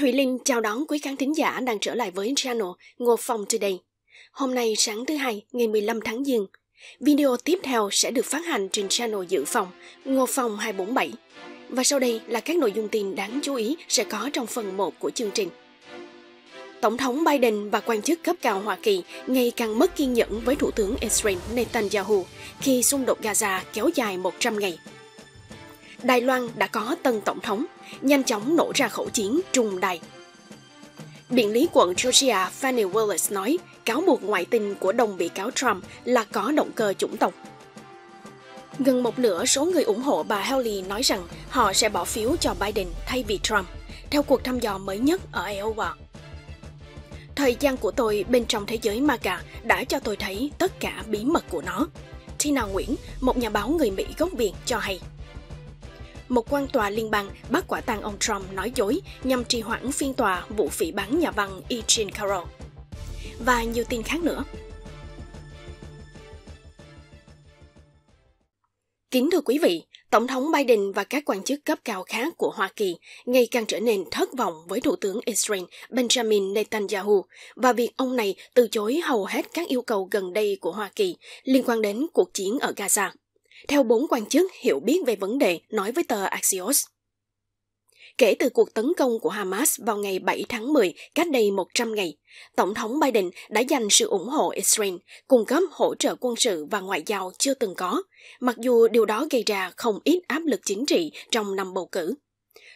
Thủy Linh chào đón quý khán thính giả đang trở lại với channel Ngô Phong Today. Hôm nay sáng thứ hai ngày 15 tháng Giêng, video tiếp theo sẽ được phát hành trên channel dự phòng Ngô Phong 247. Và sau đây là các nội dung tin đáng chú ý sẽ có trong phần 1 của chương trình. Tổng thống Biden và quan chức cấp cao Hoa Kỳ ngày càng mất kiên nhẫn với Thủ tướng Israel Netanyahu khi xung đột Gaza kéo dài 100 ngày. Đài Loan đã có tân tổng thống nhanh chóng nổ ra khẩu chiến trùng đầy. Biện lý quận Georgia Fannie Willis nói cáo buộc ngoại tình của đồng bị cáo Trump là có động cơ chủng tộc. Gần một nửa số người ủng hộ bà Haley nói rằng họ sẽ bỏ phiếu cho Biden thay vì Trump, theo cuộc thăm dò mới nhất ở Iowa. Thời gian của tôi bên trong thế giới MAGA đã cho tôi thấy tất cả bí mật của nó. Tina Nguyễn, một nhà báo người Mỹ gốc Việt cho hay một quan tòa liên bang bắt quả tang ông Trump nói dối nhằm trì hoãn phiên tòa vụ phỉ bắn nhà văn E. Jean Carroll. Và nhiều tin khác nữa. Kính thưa quý vị, Tổng thống Biden và các quan chức cấp cao khác của Hoa Kỳ ngày càng trở nên thất vọng với Thủ tướng Israel Benjamin Netanyahu và việc ông này từ chối hầu hết các yêu cầu gần đây của Hoa Kỳ liên quan đến cuộc chiến ở Gaza theo bốn quan chức hiểu biết về vấn đề nói với tờ Axios. Kể từ cuộc tấn công của Hamas vào ngày 7 tháng 10, cách đây 100 ngày, Tổng thống Biden đã dành sự ủng hộ Israel, cung cấp hỗ trợ quân sự và ngoại giao chưa từng có, mặc dù điều đó gây ra không ít áp lực chính trị trong năm bầu cử.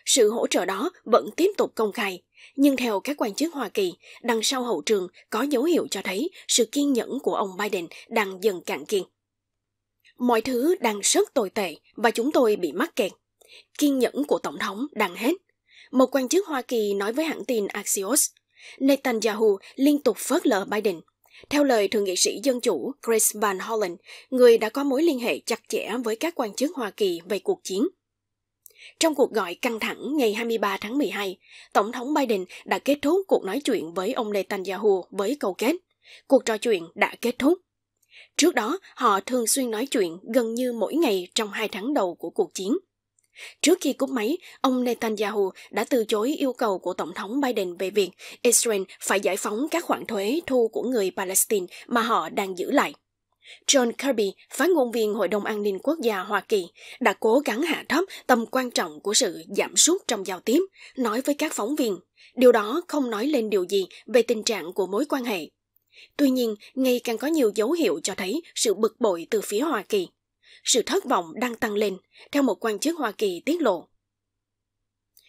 Sự hỗ trợ đó vẫn tiếp tục công khai, nhưng theo các quan chức Hoa Kỳ, đằng sau hậu trường có dấu hiệu cho thấy sự kiên nhẫn của ông Biden đang dần cạn kiệt. Mọi thứ đang rất tồi tệ và chúng tôi bị mắc kẹt. Kiên nhẫn của Tổng thống đang hết. Một quan chức Hoa Kỳ nói với hãng tin Axios, Netanyahu liên tục phớt lờ Biden. Theo lời thượng nghị sĩ dân chủ Chris Van Hollen, người đã có mối liên hệ chặt chẽ với các quan chức Hoa Kỳ về cuộc chiến. Trong cuộc gọi căng thẳng ngày 23 tháng 12, Tổng thống Biden đã kết thúc cuộc nói chuyện với ông Netanyahu với câu kết. Cuộc trò chuyện đã kết thúc. Trước đó, họ thường xuyên nói chuyện gần như mỗi ngày trong hai tháng đầu của cuộc chiến. Trước khi cúp máy, ông Netanyahu đã từ chối yêu cầu của Tổng thống Biden về việc Israel phải giải phóng các khoản thuế thu của người Palestine mà họ đang giữ lại. John Kirby, phát ngôn viên Hội đồng An ninh Quốc gia Hoa Kỳ, đã cố gắng hạ thấp tầm quan trọng của sự giảm sút trong giao tiếp, nói với các phóng viên. Điều đó không nói lên điều gì về tình trạng của mối quan hệ Tuy nhiên, ngày càng có nhiều dấu hiệu cho thấy sự bực bội từ phía Hoa Kỳ. Sự thất vọng đang tăng lên, theo một quan chức Hoa Kỳ tiết lộ.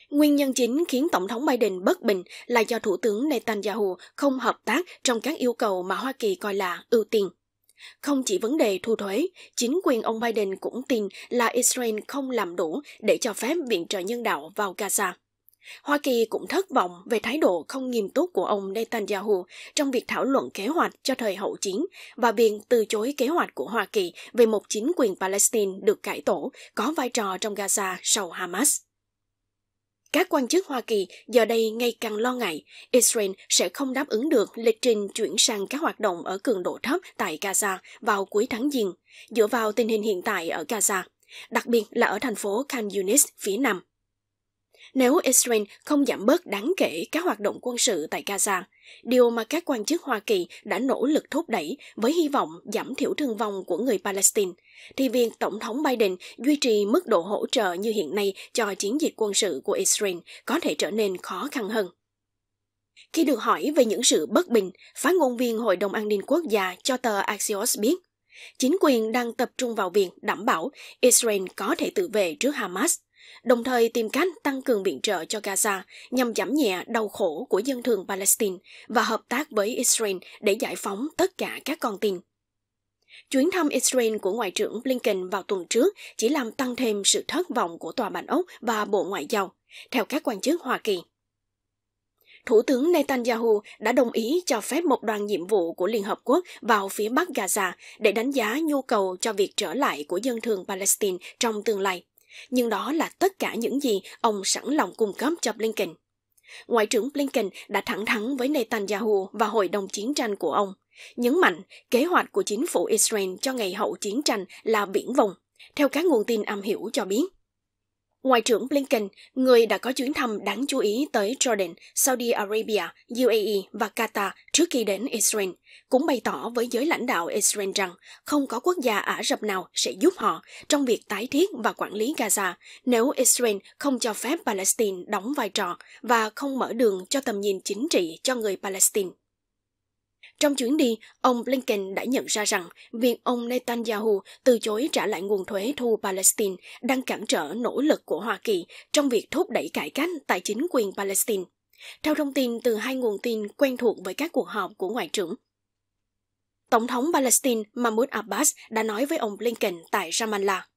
Nguyên nhân chính khiến Tổng thống Biden bất bình là do Thủ tướng Netanyahu không hợp tác trong các yêu cầu mà Hoa Kỳ coi là ưu tiên. Không chỉ vấn đề thu thuế, chính quyền ông Biden cũng tin là Israel không làm đủ để cho phép viện trợ nhân đạo vào Gaza. Hoa Kỳ cũng thất vọng về thái độ không nghiêm túc của ông Netanyahu trong việc thảo luận kế hoạch cho thời hậu chiến và biện từ chối kế hoạch của Hoa Kỳ về một chính quyền Palestine được cải tổ có vai trò trong Gaza sau Hamas. Các quan chức Hoa Kỳ giờ đây ngày càng lo ngại Israel sẽ không đáp ứng được lịch trình chuyển sang các hoạt động ở cường độ thấp tại Gaza vào cuối tháng Giêng, dựa vào tình hình hiện tại ở Gaza, đặc biệt là ở thành phố Khan Yunis phía Nam nếu Israel không giảm bớt đáng kể các hoạt động quân sự tại Gaza, điều mà các quan chức Hoa Kỳ đã nỗ lực thúc đẩy với hy vọng giảm thiểu thương vong của người Palestine, thì việc Tổng thống Biden duy trì mức độ hỗ trợ như hiện nay cho chiến dịch quân sự của Israel có thể trở nên khó khăn hơn. Khi được hỏi về những sự bất bình, phát ngôn viên Hội đồng An ninh Quốc gia cho tờ Axios biết, chính quyền đang tập trung vào việc đảm bảo Israel có thể tự vệ trước Hamas – đồng thời tìm cách tăng cường viện trợ cho Gaza nhằm giảm nhẹ đau khổ của dân thường Palestine và hợp tác với Israel để giải phóng tất cả các con tin. Chuyến thăm Israel của Ngoại trưởng Blinken vào tuần trước chỉ làm tăng thêm sự thất vọng của Tòa Bạch Ốc và Bộ Ngoại giao, theo các quan chức Hoa Kỳ. Thủ tướng Netanyahu đã đồng ý cho phép một đoàn nhiệm vụ của Liên Hợp Quốc vào phía Bắc Gaza để đánh giá nhu cầu cho việc trở lại của dân thường Palestine trong tương lai. Nhưng đó là tất cả những gì ông sẵn lòng cung cấp cho Blinken. Ngoại trưởng Blinken đã thẳng thắn với Netanyahu và hội đồng chiến tranh của ông, nhấn mạnh kế hoạch của chính phủ Israel cho ngày hậu chiến tranh là biển vùng. Theo các nguồn tin am hiểu cho biết, Ngoại trưởng Blinken, người đã có chuyến thăm đáng chú ý tới Jordan, Saudi Arabia, UAE và Qatar trước khi đến Israel, cũng bày tỏ với giới lãnh đạo Israel rằng không có quốc gia Ả Rập nào sẽ giúp họ trong việc tái thiết và quản lý Gaza nếu Israel không cho phép Palestine đóng vai trò và không mở đường cho tầm nhìn chính trị cho người Palestine. Trong chuyến đi, ông Blinken đã nhận ra rằng việc ông Netanyahu từ chối trả lại nguồn thuế thu Palestine đang cản trở nỗ lực của Hoa Kỳ trong việc thúc đẩy cải cách tài chính quyền Palestine. Theo thông tin từ hai nguồn tin quen thuộc với các cuộc họp của Ngoại trưởng, Tổng thống Palestine Mahmoud Abbas đã nói với ông Blinken tại Ramallah.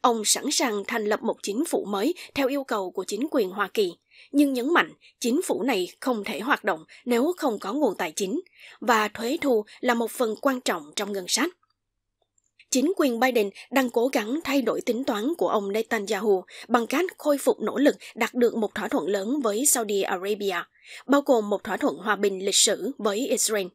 Ông sẵn sàng thành lập một chính phủ mới theo yêu cầu của chính quyền Hoa Kỳ nhưng nhấn mạnh chính phủ này không thể hoạt động nếu không có nguồn tài chính và thuế thu là một phần quan trọng trong ngân sách. Chính quyền Biden đang cố gắng thay đổi tính toán của ông Netanyahu bằng cách khôi phục nỗ lực đạt được một thỏa thuận lớn với Saudi Arabia, bao gồm một thỏa thuận hòa bình lịch sử với Israel.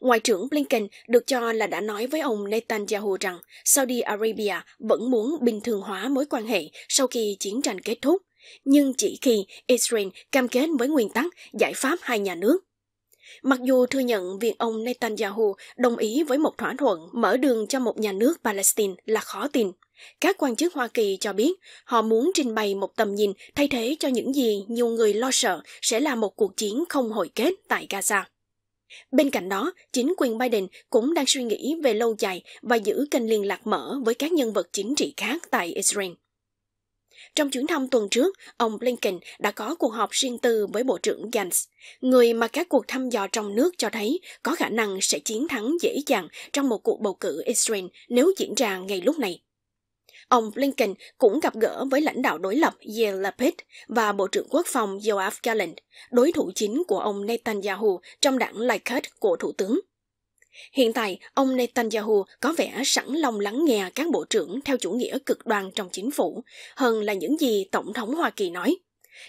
Ngoại trưởng Blinken được cho là đã nói với ông Netanyahu rằng Saudi Arabia vẫn muốn bình thường hóa mối quan hệ sau khi chiến tranh kết thúc nhưng chỉ khi Israel cam kết với nguyên tắc giải pháp hai nhà nước. Mặc dù thừa nhận việc ông Netanyahu đồng ý với một thỏa thuận mở đường cho một nhà nước Palestine là khó tin, các quan chức Hoa Kỳ cho biết họ muốn trình bày một tầm nhìn thay thế cho những gì nhiều người lo sợ sẽ là một cuộc chiến không hồi kết tại Gaza. Bên cạnh đó, chính quyền Biden cũng đang suy nghĩ về lâu dài và giữ kênh liên lạc mở với các nhân vật chính trị khác tại Israel. Trong chuyến thăm tuần trước, ông Blinken đã có cuộc họp riêng tư với Bộ trưởng Gantz, người mà các cuộc thăm dò trong nước cho thấy có khả năng sẽ chiến thắng dễ dàng trong một cuộc bầu cử Israel nếu diễn ra ngay lúc này. Ông Blinken cũng gặp gỡ với lãnh đạo đối lập Yair Lapid và Bộ trưởng Quốc phòng Yoav Gallant, đối thủ chính của ông Netanyahu trong đảng Likud của Thủ tướng. Hiện tại, ông Netanyahu có vẻ sẵn lòng lắng nghe cán bộ trưởng theo chủ nghĩa cực đoan trong chính phủ, hơn là những gì Tổng thống Hoa Kỳ nói.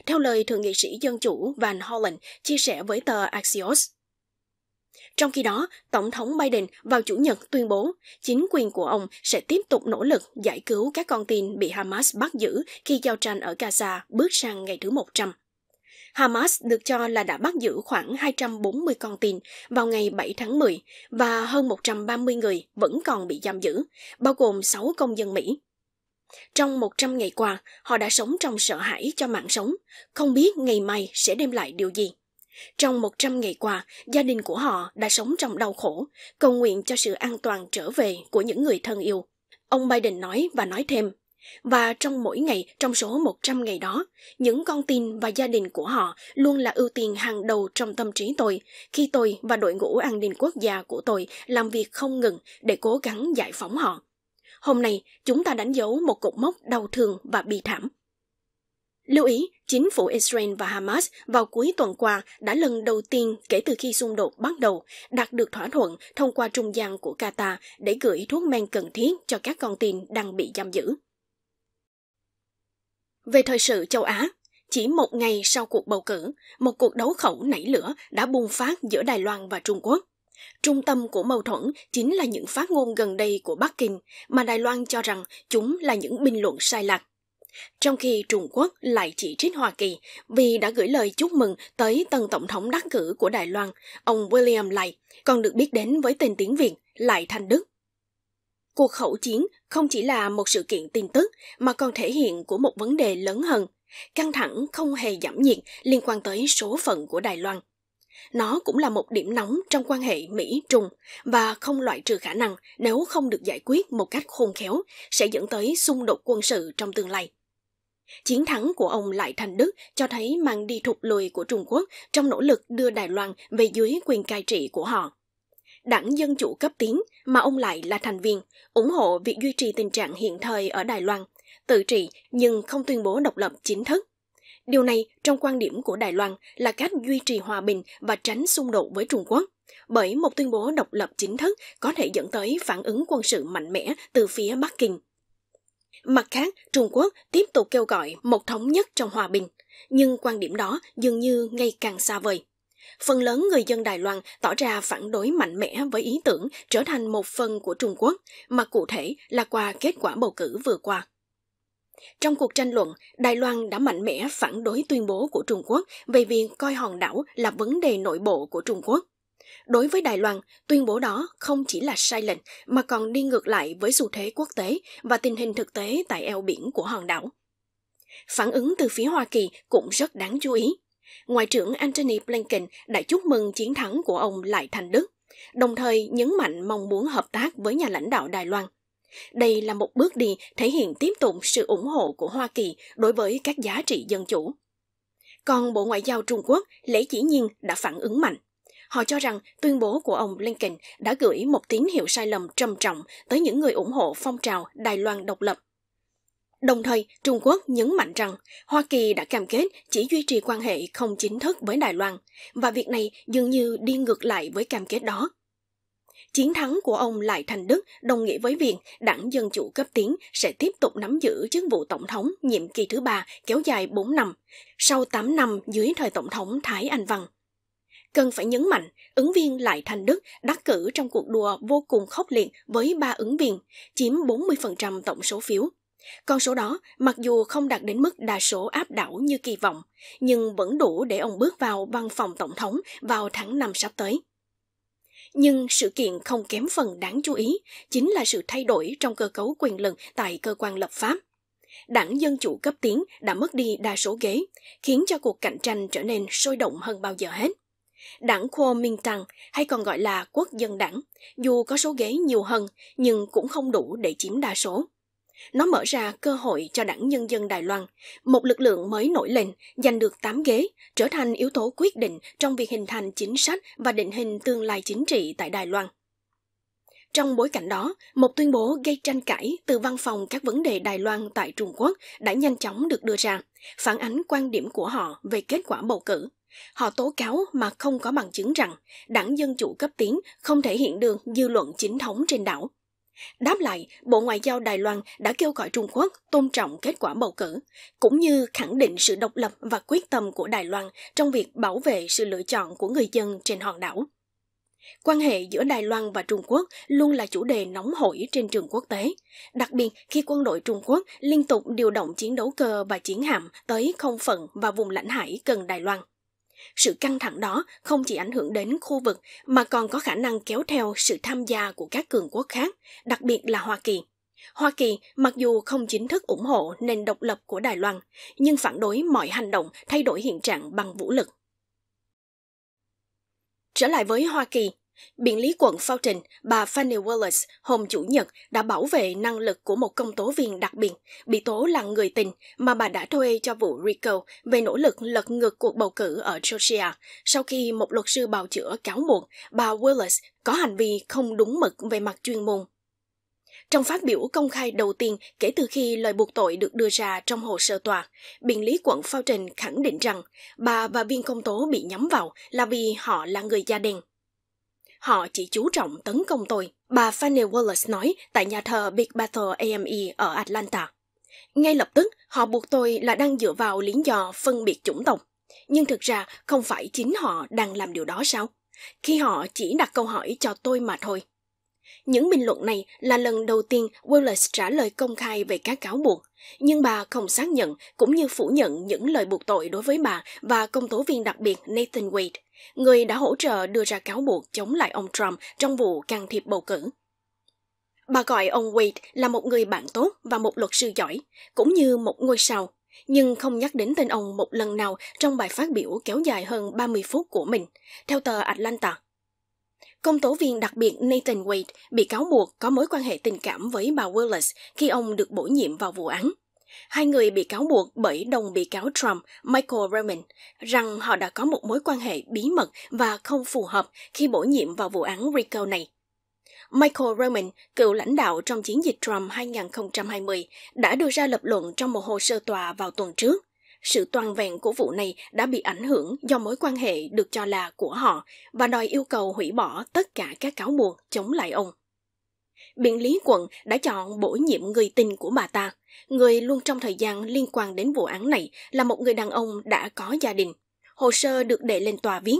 Theo lời Thượng nghị sĩ Dân Chủ Van Hollen chia sẻ với tờ Axios. Trong khi đó, Tổng thống Biden vào Chủ nhật tuyên bố chính quyền của ông sẽ tiếp tục nỗ lực giải cứu các con tin bị Hamas bắt giữ khi giao tranh ở Gaza bước sang ngày thứ 100. Hamas được cho là đã bắt giữ khoảng 240 con tin vào ngày 7 tháng 10 và hơn 130 người vẫn còn bị giam giữ, bao gồm 6 công dân Mỹ. Trong 100 ngày qua, họ đã sống trong sợ hãi cho mạng sống, không biết ngày mai sẽ đem lại điều gì. Trong 100 ngày qua, gia đình của họ đã sống trong đau khổ, cầu nguyện cho sự an toàn trở về của những người thân yêu. Ông Biden nói và nói thêm, và trong mỗi ngày trong số 100 ngày đó, những con tin và gia đình của họ luôn là ưu tiên hàng đầu trong tâm trí tôi khi tôi và đội ngũ an ninh quốc gia của tôi làm việc không ngừng để cố gắng giải phóng họ. Hôm nay, chúng ta đánh dấu một cột mốc đau thương và bi thảm. Lưu ý, chính phủ Israel và Hamas vào cuối tuần qua đã lần đầu tiên kể từ khi xung đột bắt đầu đạt được thỏa thuận thông qua trung gian của Qatar để gửi thuốc men cần thiết cho các con tin đang bị giam giữ. Về thời sự châu Á, chỉ một ngày sau cuộc bầu cử, một cuộc đấu khẩu nảy lửa đã bùng phát giữa Đài Loan và Trung Quốc. Trung tâm của mâu thuẫn chính là những phát ngôn gần đây của Bắc Kinh mà Đài Loan cho rằng chúng là những bình luận sai lạc. Trong khi Trung Quốc lại chỉ trích Hoa Kỳ vì đã gửi lời chúc mừng tới tân tổng thống đắc cử của Đài Loan, ông William Lai, còn được biết đến với tên tiếng Việt Lại Thanh Đức cuộc khẩu chiến không chỉ là một sự kiện tin tức mà còn thể hiện của một vấn đề lớn hơn căng thẳng không hề giảm nhiệt liên quan tới số phận của đài loan nó cũng là một điểm nóng trong quan hệ mỹ trung và không loại trừ khả năng nếu không được giải quyết một cách khôn khéo sẽ dẫn tới xung đột quân sự trong tương lai chiến thắng của ông lại thành đức cho thấy mang đi thụt lùi của trung quốc trong nỗ lực đưa đài loan về dưới quyền cai trị của họ đảng Dân Chủ cấp tiến mà ông lại là thành viên, ủng hộ việc duy trì tình trạng hiện thời ở Đài Loan, tự trị nhưng không tuyên bố độc lập chính thức. Điều này, trong quan điểm của Đài Loan, là cách duy trì hòa bình và tránh xung đột với Trung Quốc, bởi một tuyên bố độc lập chính thức có thể dẫn tới phản ứng quân sự mạnh mẽ từ phía Bắc Kinh. Mặt khác, Trung Quốc tiếp tục kêu gọi một thống nhất trong hòa bình, nhưng quan điểm đó dường như ngày càng xa vời. Phần lớn người dân Đài Loan tỏ ra phản đối mạnh mẽ với ý tưởng trở thành một phần của Trung Quốc, mà cụ thể là qua kết quả bầu cử vừa qua. Trong cuộc tranh luận, Đài Loan đã mạnh mẽ phản đối tuyên bố của Trung Quốc về việc coi hòn đảo là vấn đề nội bộ của Trung Quốc. Đối với Đài Loan, tuyên bố đó không chỉ là sai lệch mà còn đi ngược lại với xu thế quốc tế và tình hình thực tế tại eo biển của hòn đảo. Phản ứng từ phía Hoa Kỳ cũng rất đáng chú ý. Ngoại trưởng Antony Blinken đã chúc mừng chiến thắng của ông lại thành Đức, đồng thời nhấn mạnh mong muốn hợp tác với nhà lãnh đạo Đài Loan. Đây là một bước đi thể hiện tiếp tục sự ủng hộ của Hoa Kỳ đối với các giá trị dân chủ. Còn Bộ Ngoại giao Trung Quốc lễ chỉ nhiên đã phản ứng mạnh. Họ cho rằng tuyên bố của ông Blinken đã gửi một tín hiệu sai lầm trầm trọng tới những người ủng hộ phong trào Đài Loan độc lập Đồng thời, Trung Quốc nhấn mạnh rằng Hoa Kỳ đã cam kết chỉ duy trì quan hệ không chính thức với Đài Loan, và việc này dường như đi ngược lại với cam kết đó. Chiến thắng của ông Lại Thành Đức đồng nghĩa với việc đảng Dân Chủ cấp tiến sẽ tiếp tục nắm giữ chức vụ tổng thống nhiệm kỳ thứ ba kéo dài 4 năm, sau 8 năm dưới thời tổng thống Thái Anh Văn. Cần phải nhấn mạnh, ứng viên Lại Thành Đức đắc cử trong cuộc đua vô cùng khốc liệt với ba ứng viên, chiếm 40% tổng số phiếu. Con số đó, mặc dù không đạt đến mức đa số áp đảo như kỳ vọng, nhưng vẫn đủ để ông bước vào văn phòng tổng thống vào tháng 5 sắp tới. Nhưng sự kiện không kém phần đáng chú ý chính là sự thay đổi trong cơ cấu quyền lực tại cơ quan lập pháp. Đảng Dân Chủ cấp tiến đã mất đi đa số ghế, khiến cho cuộc cạnh tranh trở nên sôi động hơn bao giờ hết. Đảng Kuo Minh Tăng, hay còn gọi là Quốc dân đảng, dù có số ghế nhiều hơn nhưng cũng không đủ để chiếm đa số. Nó mở ra cơ hội cho đảng Nhân dân Đài Loan, một lực lượng mới nổi lên, giành được 8 ghế, trở thành yếu tố quyết định trong việc hình thành chính sách và định hình tương lai chính trị tại Đài Loan. Trong bối cảnh đó, một tuyên bố gây tranh cãi từ Văn phòng các vấn đề Đài Loan tại Trung Quốc đã nhanh chóng được đưa ra, phản ánh quan điểm của họ về kết quả bầu cử. Họ tố cáo mà không có bằng chứng rằng đảng Dân Chủ cấp tiến không thể hiện được dư luận chính thống trên đảo. Đáp lại, Bộ Ngoại giao Đài Loan đã kêu gọi Trung Quốc tôn trọng kết quả bầu cử, cũng như khẳng định sự độc lập và quyết tâm của Đài Loan trong việc bảo vệ sự lựa chọn của người dân trên hòn đảo. Quan hệ giữa Đài Loan và Trung Quốc luôn là chủ đề nóng hổi trên trường quốc tế, đặc biệt khi quân đội Trung Quốc liên tục điều động chiến đấu cơ và chiến hạm tới không phận và vùng lãnh hải gần Đài Loan. Sự căng thẳng đó không chỉ ảnh hưởng đến khu vực mà còn có khả năng kéo theo sự tham gia của các cường quốc khác, đặc biệt là Hoa Kỳ. Hoa Kỳ mặc dù không chính thức ủng hộ nền độc lập của Đài Loan, nhưng phản đối mọi hành động thay đổi hiện trạng bằng vũ lực. Trở lại với Hoa Kỳ, Biện lý quận Fountain, bà Fanny Wallace hôm Chủ nhật đã bảo vệ năng lực của một công tố viên đặc biệt, bị tố là người tình mà bà đã thuê cho vụ RICO về nỗ lực lật ngược cuộc bầu cử ở Georgia sau khi một luật sư bào chữa cáo buộc bà Wallace có hành vi không đúng mực về mặt chuyên môn. Trong phát biểu công khai đầu tiên kể từ khi lời buộc tội được đưa ra trong hồ sơ tòa, biện lý quận Fountain khẳng định rằng bà và viên công tố bị nhắm vào là vì họ là người da đen họ chỉ chú trọng tấn công tôi, bà Fanny Wallace nói tại nhà thờ Big Bethel AME ở Atlanta. Ngay lập tức, họ buộc tôi là đang dựa vào lý do phân biệt chủng tộc. Nhưng thực ra không phải chính họ đang làm điều đó sao? Khi họ chỉ đặt câu hỏi cho tôi mà thôi. Những bình luận này là lần đầu tiên Wallace trả lời công khai về các cáo buộc, nhưng bà không xác nhận cũng như phủ nhận những lời buộc tội đối với bà và công tố viên đặc biệt Nathan Wade người đã hỗ trợ đưa ra cáo buộc chống lại ông Trump trong vụ can thiệp bầu cử. Bà gọi ông Wade là một người bạn tốt và một luật sư giỏi, cũng như một ngôi sao, nhưng không nhắc đến tên ông một lần nào trong bài phát biểu kéo dài hơn 30 phút của mình, theo tờ Atlanta. Công tố viên đặc biệt Nathan Wade bị cáo buộc có mối quan hệ tình cảm với bà Willis khi ông được bổ nhiệm vào vụ án. Hai người bị cáo buộc bởi đồng bị cáo Trump Michael Raymond rằng họ đã có một mối quan hệ bí mật và không phù hợp khi bổ nhiệm vào vụ án RICO này. Michael Raymond, cựu lãnh đạo trong chiến dịch Trump 2020, đã đưa ra lập luận trong một hồ sơ tòa vào tuần trước. Sự toàn vẹn của vụ này đã bị ảnh hưởng do mối quan hệ được cho là của họ và đòi yêu cầu hủy bỏ tất cả các cáo buộc chống lại ông biện lý quận đã chọn bổ nhiệm người tình của bà ta. Người luôn trong thời gian liên quan đến vụ án này là một người đàn ông đã có gia đình. Hồ sơ được đệ lên tòa viết.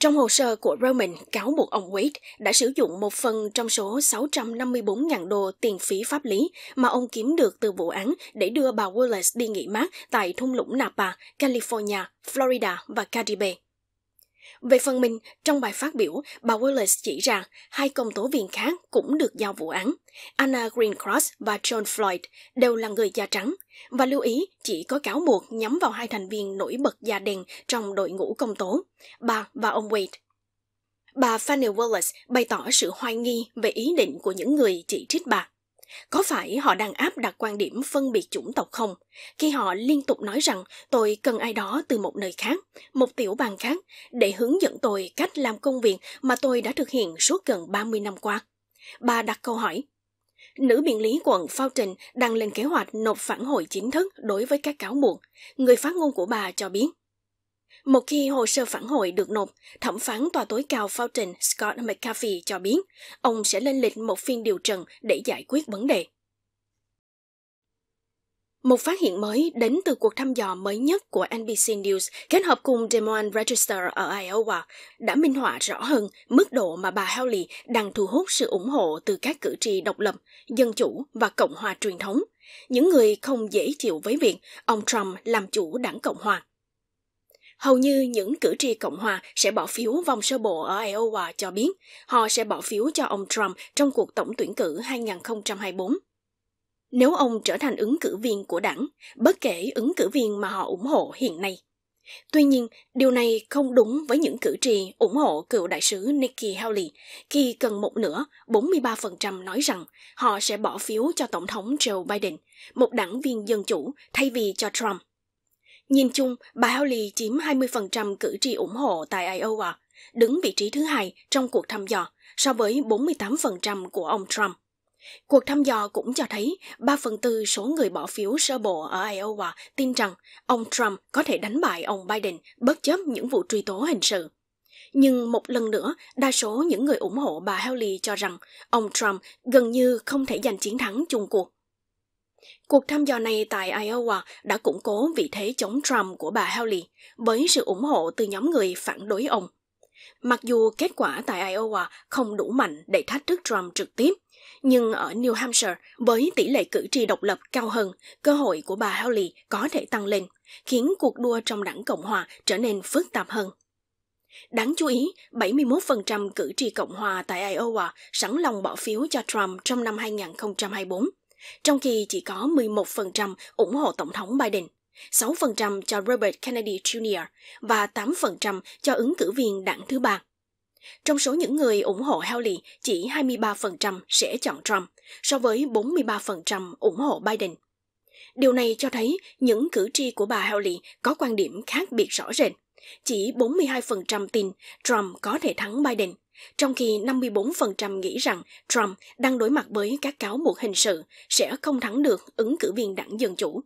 Trong hồ sơ của Roman cáo buộc ông Wade đã sử dụng một phần trong số 654.000 đô tiền phí pháp lý mà ông kiếm được từ vụ án để đưa bà Wallace đi nghỉ mát tại thung lũng Napa, California, Florida và Caribe. Về phần mình, trong bài phát biểu, bà Wallace chỉ ra hai công tố viên khác cũng được giao vụ án. Anna Greencross và John Floyd đều là người da trắng, và lưu ý chỉ có cáo buộc nhắm vào hai thành viên nổi bật da đen trong đội ngũ công tố, bà và ông Wade. Bà Fanny Wallace bày tỏ sự hoài nghi về ý định của những người chỉ trích bà. Có phải họ đang áp đặt quan điểm phân biệt chủng tộc không? Khi họ liên tục nói rằng tôi cần ai đó từ một nơi khác, một tiểu bang khác, để hướng dẫn tôi cách làm công việc mà tôi đã thực hiện suốt gần 30 năm qua. Bà đặt câu hỏi. Nữ biện lý quận Fountain đang lên kế hoạch nộp phản hồi chính thức đối với các cáo buộc. Người phát ngôn của bà cho biết một khi hồ sơ phản hồi được nộp, thẩm phán tòa tối cao phao trình Scott McAfee cho biết ông sẽ lên lịch một phiên điều trần để giải quyết vấn đề. Một phát hiện mới đến từ cuộc thăm dò mới nhất của NBC News kết hợp cùng Des Moines Register ở Iowa đã minh họa rõ hơn mức độ mà bà Hawley đang thu hút sự ủng hộ từ các cử tri độc lập, dân chủ và Cộng hòa truyền thống, những người không dễ chịu với việc ông Trump làm chủ đảng Cộng hòa. Hầu như những cử tri Cộng hòa sẽ bỏ phiếu vòng sơ bộ ở Iowa cho biết họ sẽ bỏ phiếu cho ông Trump trong cuộc tổng tuyển cử 2024. Nếu ông trở thành ứng cử viên của đảng, bất kể ứng cử viên mà họ ủng hộ hiện nay. Tuy nhiên, điều này không đúng với những cử tri ủng hộ cựu đại sứ Nikki Haley khi cần một nửa, 43% nói rằng họ sẽ bỏ phiếu cho Tổng thống Joe Biden, một đảng viên dân chủ, thay vì cho Trump. Nhìn chung, bà Haley chiếm 20% cử tri ủng hộ tại Iowa, đứng vị trí thứ hai trong cuộc thăm dò so với 48% của ông Trump. Cuộc thăm dò cũng cho thấy 3 phần tư số người bỏ phiếu sơ bộ ở Iowa tin rằng ông Trump có thể đánh bại ông Biden bất chấp những vụ truy tố hình sự. Nhưng một lần nữa, đa số những người ủng hộ bà Haley cho rằng ông Trump gần như không thể giành chiến thắng chung cuộc. Cuộc thăm dò này tại Iowa đã củng cố vị thế chống Trump của bà Haley với sự ủng hộ từ nhóm người phản đối ông. Mặc dù kết quả tại Iowa không đủ mạnh để thách thức Trump trực tiếp, nhưng ở New Hampshire với tỷ lệ cử tri độc lập cao hơn, cơ hội của bà Haley có thể tăng lên, khiến cuộc đua trong đảng Cộng hòa trở nên phức tạp hơn. Đáng chú ý, 71% cử tri Cộng hòa tại Iowa sẵn lòng bỏ phiếu cho Trump trong năm 2024 trong khi chỉ có 11% ủng hộ Tổng thống Biden, 6% cho Robert Kennedy Jr. và 8% cho ứng cử viên đảng thứ ba. Trong số những người ủng hộ Haley, chỉ 23% sẽ chọn Trump, so với 43% ủng hộ Biden. Điều này cho thấy những cử tri của bà Haley có quan điểm khác biệt rõ rệt. Chỉ 42% tin Trump có thể thắng Biden trong khi 54% nghĩ rằng Trump đang đối mặt với các cáo buộc hình sự sẽ không thắng được ứng cử viên đảng Dân Chủ.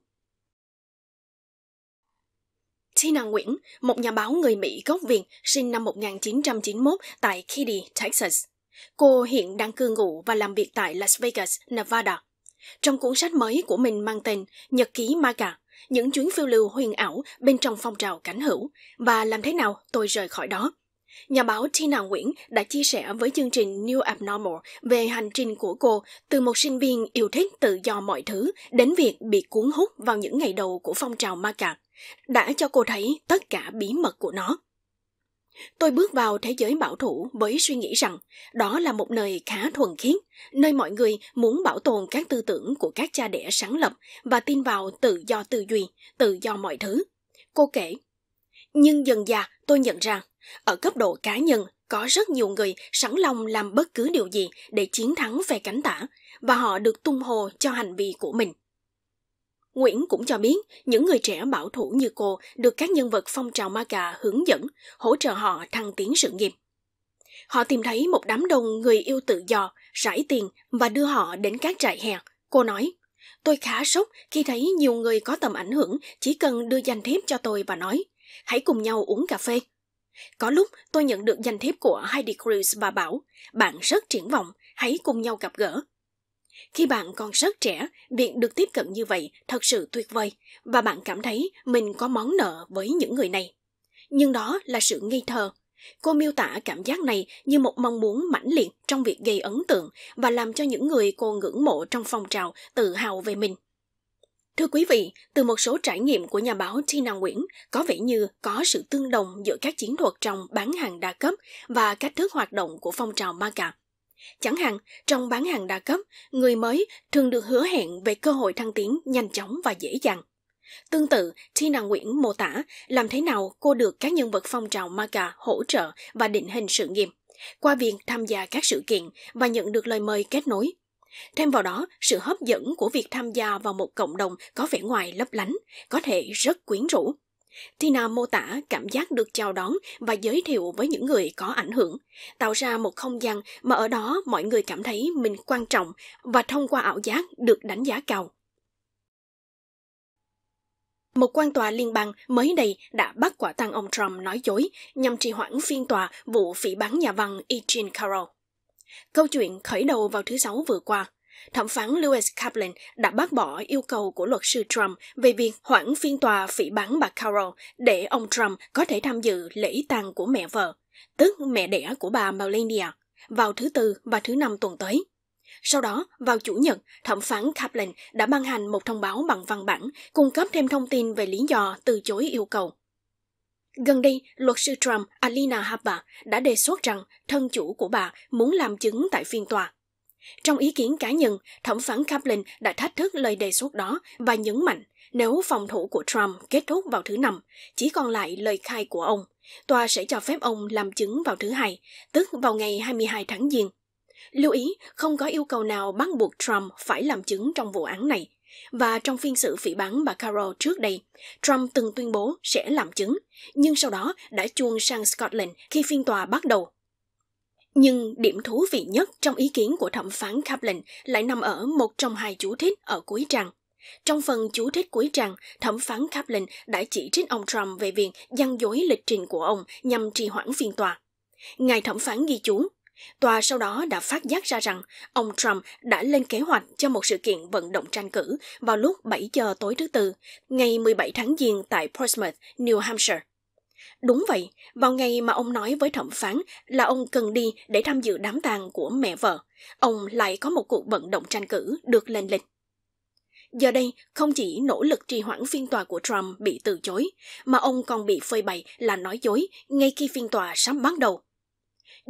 Tina Nguyễn, một nhà báo người Mỹ gốc Việt, sinh năm 1991 tại Katy, Texas. Cô hiện đang cư ngụ và làm việc tại Las Vegas, Nevada. Trong cuốn sách mới của mình mang tên Nhật ký Maga, những chuyến phiêu lưu huyền ảo bên trong phong trào cánh hữu và làm thế nào tôi rời khỏi đó Nhà báo Tina Nguyễn đã chia sẻ với chương trình New Abnormal về hành trình của cô từ một sinh viên yêu thích tự do mọi thứ đến việc bị cuốn hút vào những ngày đầu của phong trào ma cạc, đã cho cô thấy tất cả bí mật của nó. Tôi bước vào thế giới bảo thủ với suy nghĩ rằng đó là một nơi khá thuần khiết, nơi mọi người muốn bảo tồn các tư tưởng của các cha đẻ sáng lập và tin vào tự do tư duy, tự do mọi thứ. Cô kể, nhưng dần dà tôi nhận ra ở cấp độ cá nhân, có rất nhiều người sẵn lòng làm bất cứ điều gì để chiến thắng phe cánh tả và họ được tung hô cho hành vi của mình. Nguyễn cũng cho biết, những người trẻ bảo thủ như cô được các nhân vật phong trào ma cà hướng dẫn, hỗ trợ họ thăng tiến sự nghiệp. Họ tìm thấy một đám đông người yêu tự do, rải tiền và đưa họ đến các trại hè. Cô nói, tôi khá sốc khi thấy nhiều người có tầm ảnh hưởng chỉ cần đưa danh thiếp cho tôi và nói, hãy cùng nhau uống cà phê, có lúc tôi nhận được danh thiếp của Heidi Cruz và bảo, bạn rất triển vọng, hãy cùng nhau gặp gỡ. Khi bạn còn rất trẻ, việc được tiếp cận như vậy thật sự tuyệt vời và bạn cảm thấy mình có món nợ với những người này. Nhưng đó là sự nghi thờ. Cô miêu tả cảm giác này như một mong muốn mãnh liệt trong việc gây ấn tượng và làm cho những người cô ngưỡng mộ trong phong trào tự hào về mình. Thưa quý vị, từ một số trải nghiệm của nhà báo Tina Nguyễn, có vẻ như có sự tương đồng giữa các chiến thuật trong bán hàng đa cấp và cách thức hoạt động của phong trào MAGA. Chẳng hạn, trong bán hàng đa cấp, người mới thường được hứa hẹn về cơ hội thăng tiến nhanh chóng và dễ dàng. Tương tự, Tina Nguyễn mô tả làm thế nào cô được các nhân vật phong trào MAGA hỗ trợ và định hình sự nghiệp qua việc tham gia các sự kiện và nhận được lời mời kết nối Thêm vào đó, sự hấp dẫn của việc tham gia vào một cộng đồng có vẻ ngoài lấp lánh, có thể rất quyến rũ. Tina mô tả cảm giác được chào đón và giới thiệu với những người có ảnh hưởng, tạo ra một không gian mà ở đó mọi người cảm thấy mình quan trọng và thông qua ảo giác được đánh giá cao. Một quan tòa liên bang mới đây đã bắt quả tang ông Trump nói dối nhằm trì hoãn phiên tòa vụ phỉ bán nhà văn Eugene Carroll. Câu chuyện khởi đầu vào thứ Sáu vừa qua. Thẩm phán Lewis Kaplan đã bác bỏ yêu cầu của luật sư Trump về việc hoãn phiên tòa phỉ báng bà Carol để ông Trump có thể tham dự lễ tang của mẹ vợ, tức mẹ đẻ của bà Melania, vào thứ Tư và thứ Năm tuần tới. Sau đó, vào Chủ nhật, thẩm phán Kaplan đã ban hành một thông báo bằng văn bản cung cấp thêm thông tin về lý do từ chối yêu cầu. Gần đây, luật sư Trump Alina Habba đã đề xuất rằng thân chủ của bà muốn làm chứng tại phiên tòa. Trong ý kiến cá nhân, thẩm phán Kaplan đã thách thức lời đề xuất đó và nhấn mạnh nếu phòng thủ của Trump kết thúc vào thứ năm, chỉ còn lại lời khai của ông, tòa sẽ cho phép ông làm chứng vào thứ hai, tức vào ngày 22 tháng Giêng. Lưu ý, không có yêu cầu nào bắt buộc Trump phải làm chứng trong vụ án này. Và trong phiên xử phỉ bắn bà Carroll trước đây, Trump từng tuyên bố sẽ làm chứng, nhưng sau đó đã chuông sang Scotland khi phiên tòa bắt đầu. Nhưng điểm thú vị nhất trong ý kiến của thẩm phán Kaplan lại nằm ở một trong hai chú thích ở cuối trang. Trong phần chú thích cuối trang, thẩm phán Kaplan đã chỉ trích ông Trump về việc gian dối lịch trình của ông nhằm trì hoãn phiên tòa. Ngài thẩm phán ghi chú, Tòa sau đó đã phát giác ra rằng ông Trump đã lên kế hoạch cho một sự kiện vận động tranh cử vào lúc 7 giờ tối thứ Tư, ngày 17 tháng Giêng tại Portsmouth, New Hampshire. Đúng vậy, vào ngày mà ông nói với thẩm phán là ông cần đi để tham dự đám tang của mẹ vợ, ông lại có một cuộc vận động tranh cử được lên lịch. Giờ đây, không chỉ nỗ lực trì hoãn phiên tòa của Trump bị từ chối, mà ông còn bị phơi bày là nói dối ngay khi phiên tòa sắp bắt đầu.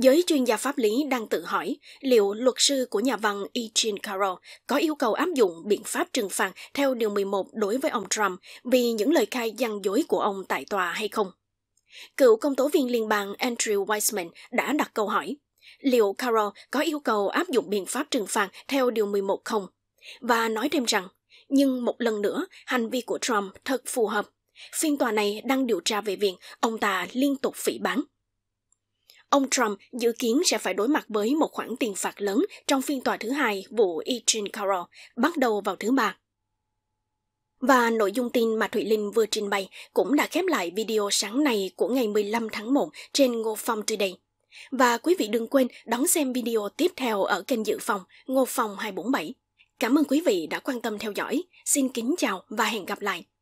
Giới chuyên gia pháp lý đang tự hỏi liệu luật sư của nhà văn Eugene Carroll có yêu cầu áp dụng biện pháp trừng phạt theo Điều 11 đối với ông Trump vì những lời khai gian dối của ông tại tòa hay không. Cựu công tố viên liên bang Andrew Weissman đã đặt câu hỏi liệu Carroll có yêu cầu áp dụng biện pháp trừng phạt theo Điều 11 không? Và nói thêm rằng, nhưng một lần nữa, hành vi của Trump thật phù hợp. Phiên tòa này đang điều tra về việc ông ta liên tục phỉ bán. Ông Trump dự kiến sẽ phải đối mặt với một khoản tiền phạt lớn trong phiên tòa thứ hai vụ E Jean Carroll, bắt đầu vào thứ ba. Và nội dung tin mà Thụy Linh vừa trình bày cũng đã khép lại video sáng nay của ngày 15 tháng 1 trên Ngô Phong Today. Và quý vị đừng quên đón xem video tiếp theo ở kênh Dự phòng Ngô Phong 247. Cảm ơn quý vị đã quan tâm theo dõi. Xin kính chào và hẹn gặp lại.